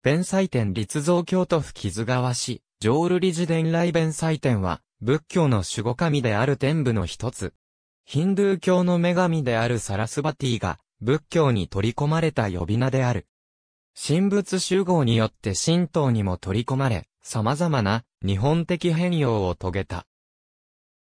弁祭典立像京都府木津川市、浄瑠璃寺伝来弁祭典は、仏教の守護神である天部の一つ。ヒンドゥー教の女神であるサラスバティが、仏教に取り込まれた呼び名である。神仏集合によって神道にも取り込まれ、様々な日本的変容を遂げた。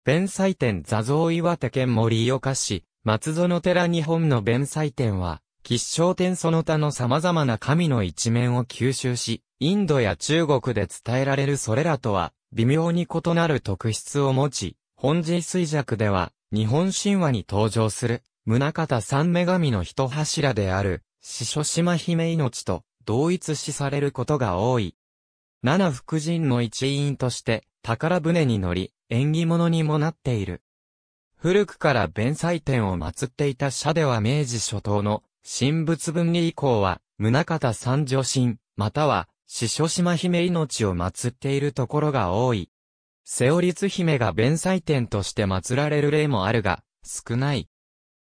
弁祭典座像岩手県森岡市、松園寺日本の弁祭典は、吉祥天その他の様々な神の一面を吸収し、インドや中国で伝えられるそれらとは、微妙に異なる特質を持ち、本人衰弱では、日本神話に登場する、宗方三女神の一柱である、四所島姫命と同一視されることが多い。七福神の一員として、宝船に乗り、縁起物にもなっている。古くから弁祭天を祀っていた社では明治初頭の神仏分離以降は、宗方三女神、または、四所島姫命を祀っているところが多い。瀬尾律姫が弁祭典として祀られる例もあるが、少ない。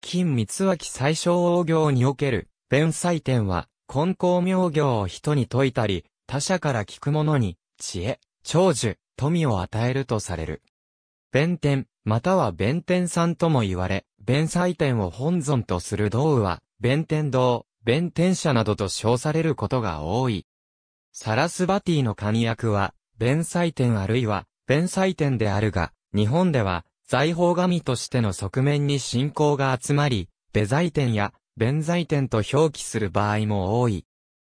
金三脇最小王行における、弁祭典は、根高明行を人に説いたり、他者から聞く者に、知恵、長寿、富を与えるとされる。弁天、または弁天さんとも言われ、弁祭典を本尊とする道具は、弁天堂、弁天社などと称されることが多い。サラスバティの簡約は、弁祭典あるいは、弁祭典であるが、日本では、財宝神としての側面に信仰が集まり、弁財天や、弁財天と表記する場合も多い。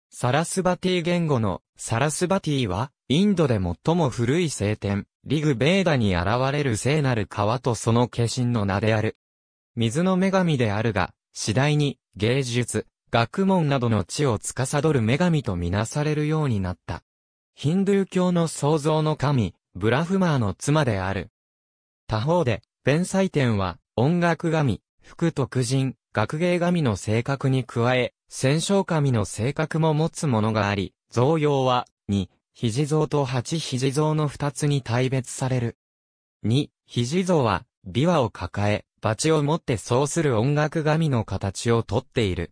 サラスバティ言語のサラスバティは、インドで最も古い聖典、リグベーダに現れる聖なる川とその化身の名である。水の女神であるが、次第に芸術、学問などの地を司る女神とみなされるようになった。ヒンドゥー教の創造の神、ブラフマーの妻である。他方で、弁祭典は、音楽神、福徳人、学芸神の性格に加え、戦勝神の性格も持つものがあり、造用は、2、肘像と8肘像の2つに大別される。2、肘像は、琵琶を抱え、バチを持ってそうする音楽神の形をとっている。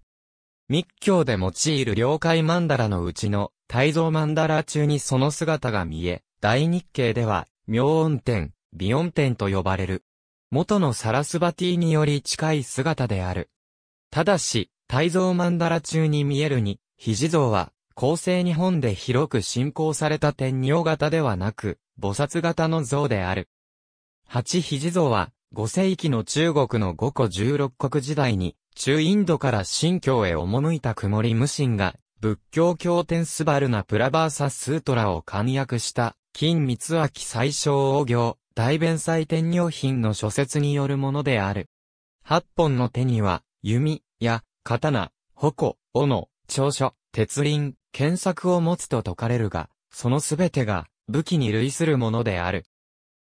密教で用いる領海曼ダラのうちの、大蔵曼ダラ中にその姿が見え、大日経では、妙音天、美音天と呼ばれる。元のサラスバティにより近い姿である。ただし、大蔵曼ダラ中に見えるに、肘像は、後世日本で広く信仰された天女型ではなく、菩薩型の像である。八肘像は、5世紀の中国の五個十六国時代に、中インドから新疆へ赴いた曇り無心が、仏教経典スバルナプラバーサスートラを簡約した、金三明最小王行、大弁祭天女品の諸説によるものである。八本の手には、弓、や、刀、矛、斧、長所、鉄輪、剣作を持つと説かれるが、そのすべてが武器に類するものである。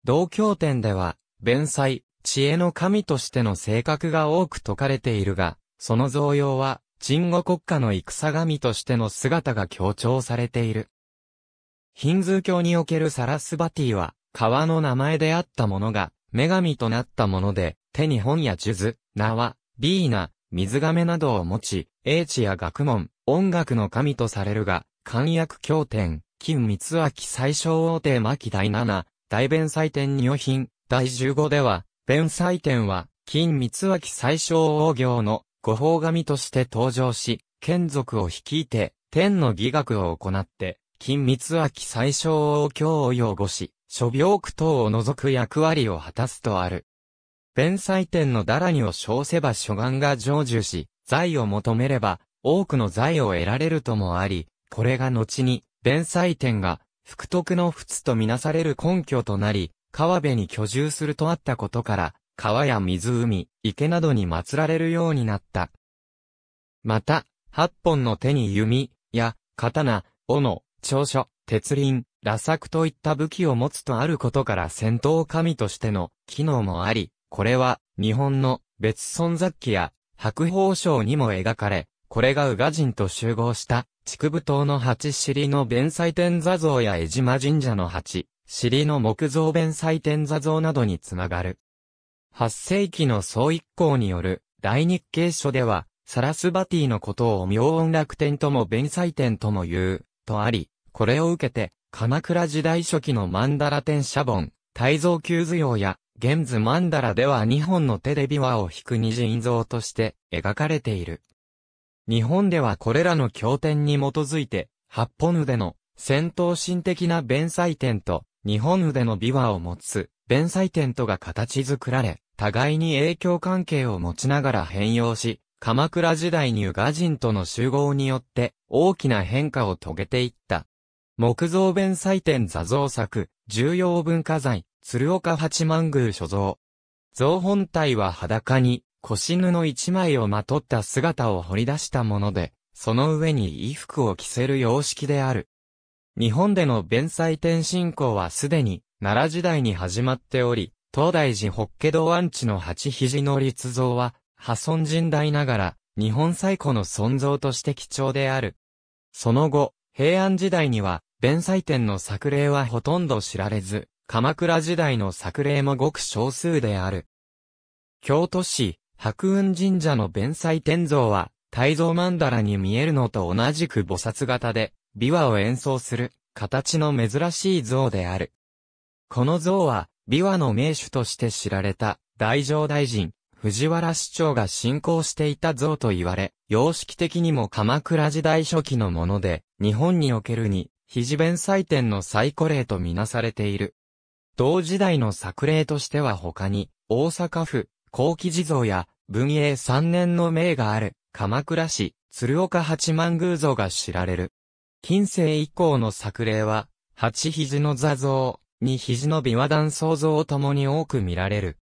同経典では、弁祭、知恵の神としての性格が多く説かれているが、その造用は、鎮護国家の戦神としての姿が強調されている。ヒンズー教におけるサラスバティは、川の名前であったものが、女神となったもので、手に本や数図、縄、ビーナ、水亀などを持ち、英知や学問、音楽の神とされるが、漢訳経典、金三明最小王帝巻第七、大弁祭典女品、第十五では、弁祭典は、金三脇最小王行の御法神として登場し、剣族を率いて、天の儀学を行って、金三脇最小王教を擁護し、諸病苦等を除く役割を果たすとある。弁祭典のだらにを称せば諸願が成就し、財を求めれば、多くの財を得られるともあり、これが後に、弁祭典が、福徳の仏とみなされる根拠となり、川辺に居住するとあったことから、川や湖、池などに祀られるようになった。また、八本の手に弓、や、刀、斧、長所、鉄輪、羅作といった武器を持つとあることから戦闘神としての機能もあり、これは日本の別存雑記や白宝章にも描かれ、これが宇賀人と集合した、竹部島の八尻の弁祭天座像や江島神社の八尻の木造弁祭天座像などにつながる。8世紀の総一行による大日経書では、サラスバティのことを妙音楽天とも弁祭天とも言う、とあり、これを受けて、鎌倉時代初期の曼荼羅天写本、大蔵旧図用や、現図曼荼羅では2本の手で琵琶を弾く二人像として描かれている。日本ではこれらの経典に基づいて、八本腕の戦闘心的な弁祭天と日本腕の琵琶を持つ、弁才天とが形作られ、互いに影響関係を持ちながら変容し、鎌倉時代に宇賀人との集合によって大きな変化を遂げていった。木造弁才天座像作、重要文化財、鶴岡八幡宮所蔵。像本体は裸に、腰布一枚をまとった姿を掘り出したもので、その上に衣服を着せる様式である。日本での弁祭天信仰はすでに、奈良時代に始まっており、東大寺法華堂安置の八肘の立像は、破損甚大ながら、日本最古の存像として貴重である。その後、平安時代には、弁祭天の作例はほとんど知られず、鎌倉時代の作例もごく少数である。京都市、白雲神社の弁祭天像は、大蔵曼荼羅に見えるのと同じく菩薩型で、琵琶を演奏する形の珍しい像である。この像は、琵琶の名手として知られた大乗大臣、藤原市長が信仰していた像と言われ、様式的にも鎌倉時代初期のもので、日本におけるに、肘弁祭典の最古例とみなされている。同時代の作例としては他に、大阪府、高貴地蔵や、文永三年の名がある、鎌倉市、鶴岡八幡宮像が知られる。近世以降の作例は、八肘の座像、二肘の美和断創像ともに多く見られる。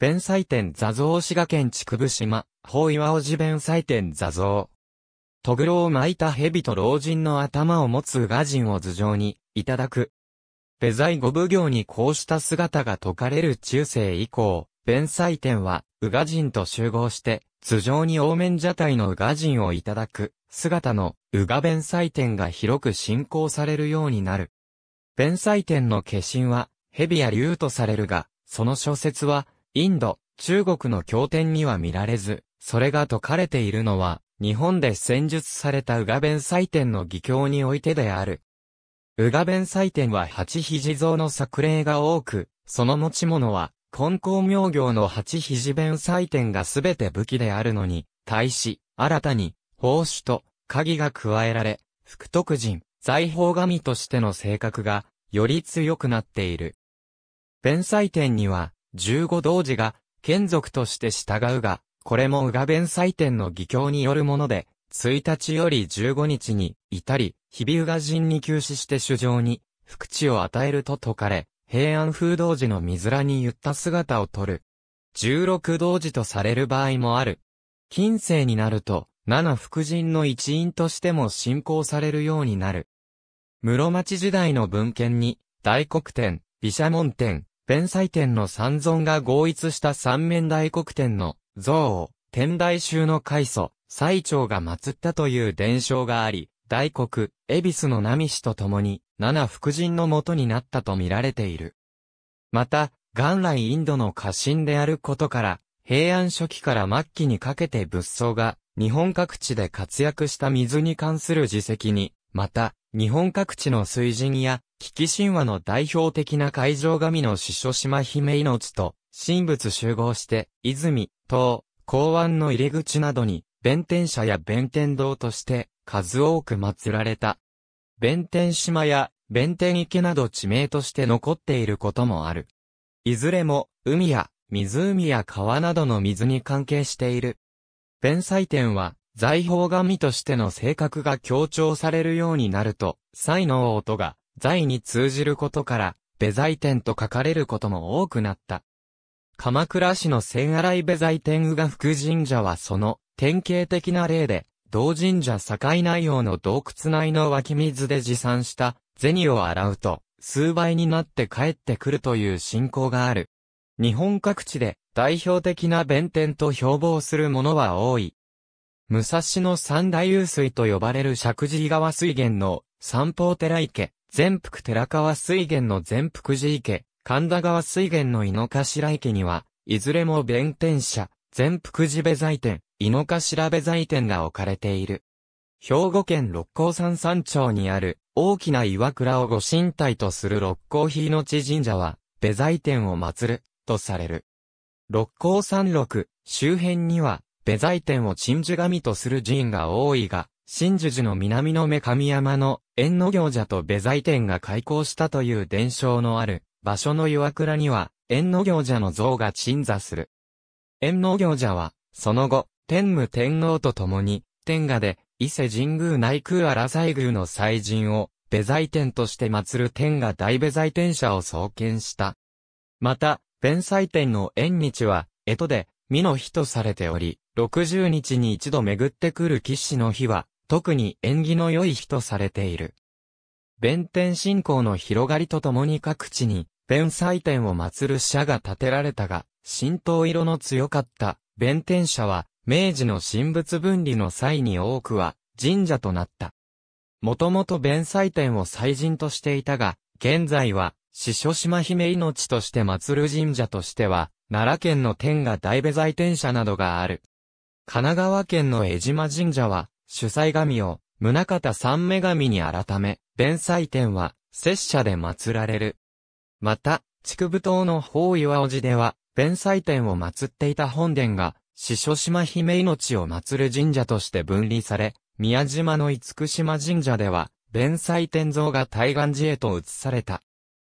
弁祭典座像滋賀県筑部島、法岩尾寺弁祭典座像。トグロを巻いた蛇と老人の頭を持つ宇賀人を頭上に、いただく。ベ財五奉行にこうした姿が説かれる中世以降、弁祭典は、宇賀人と集合して、頭上に大面蛇体の宇賀人をいただく、姿の宇賀弁祭典が広く信仰されるようになる。弁祭典の化身は、蛇や竜とされるが、その諸説は、インド、中国の経典には見られず、それが説かれているのは、日本で戦術された宇賀弁祭典の義教においてである。宇賀弁祭典は八肘像の作例が多く、その持ち物は、根高明行の八肘弁祭典がすべて武器であるのに、対し、新たに、宝仕と鍵が加えられ、福徳人、財宝神としての性格が、より強くなっている。弁祭典には、十五童子が、眷属として従うが、これも宇賀弁祭典の義教によるもので、1日より15日に、至り、日々宇賀人に休止して主上に、福地を与えると説かれ、平安風道寺の水らに言った姿をとる。十六道寺とされる場合もある。近世になると、七福神の一員としても信仰されるようになる。室町時代の文献に、大黒天、毘沙門天、弁祭天の三尊が合一した三面大黒天の像を、天台宗の開祖、最長が祀ったという伝承があり、大黒、恵比寿の波氏と共に、七福神の元になったと見られている。また、元来インドの家臣であることから、平安初期から末期にかけて仏像が日本各地で活躍した水に関する辞績に、また、日本各地の水人や、危機神話の代表的な海上神の司所。島姫命と、神仏集合して、泉、島、港湾の入り口などに、弁天社や弁天堂として、数多く祀られた。弁天島や、弁天池など地名として残っていることもある。いずれも、海や、湖や川などの水に関係している弁祭典は、財宝神としての性格が強調されるようになると、祭の音が、財に通じることから、弁財天と書かれることも多くなった。鎌倉市の千洗弁財天宇賀福神社はその、典型的な例で、同神社境内用の洞窟内の湧き水で持参した、銭を洗うと、数倍になって帰ってくるという信仰がある。日本各地で、代表的な弁天と標榜するものは多い。武蔵野三大湧水と呼ばれる石神井川水源の三方寺池、全福寺川水源の全福寺池、神田川水源の井の頭池には、いずれも弁天社、全福寺部財店、井の頭部財店が置かれている。兵庫県六甲山山頂にある大きな岩倉をご神体とする六甲日の地神社は、部財店を祀る、とされる。六甲山麓、周辺には、ベザイ天を鎮守神とする寺院が多いが、真珠寺の南の目神山の、縁の行者とベザイ天が開港したという伝承のある、場所の岩倉には、縁の行者の像が鎮座する。縁の行者は、その後、天武天皇と共に、天下で、伊勢神宮内宮荒西宮の祭神を、ベザイ天として祀る天下大ベザイ天社を創建した。また、弁祭典の縁日は、江戸で、美の日とされており、60日に一度巡ってくる騎士の日は、特に縁起の良い日とされている。弁天信仰の広がりとともに各地に、弁祭典を祀る社が建てられたが、神道色の強かった弁天社は、明治の神仏分離の際に多くは、神社となった。もともと弁祭典を祭神としていたが、現在は、四所島姫命として祭る神社としては、奈良県の天下大部在天社などがある。神奈川県の江島神社は、主祭神を、宗方三女神に改め、弁祭天は、拙者で祀られる。また、筑部島の法岩尾寺では、弁祭天を祀っていた本殿が、四所島姫命を祀る神社として分離され、宮島の厳島神社では、弁祭天像が対岸寺へと移された。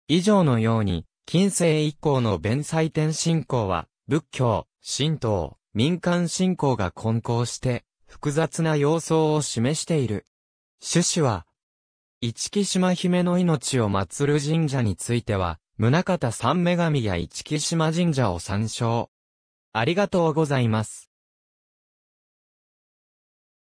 以上のように、近世以降の弁祭天信仰は、仏教、神道、民間信仰が混交して、複雑な様相を示している。趣旨は、一木島姫の命を祀る神社については、宗方三女神や一木島神社を参照。ありがとうございます。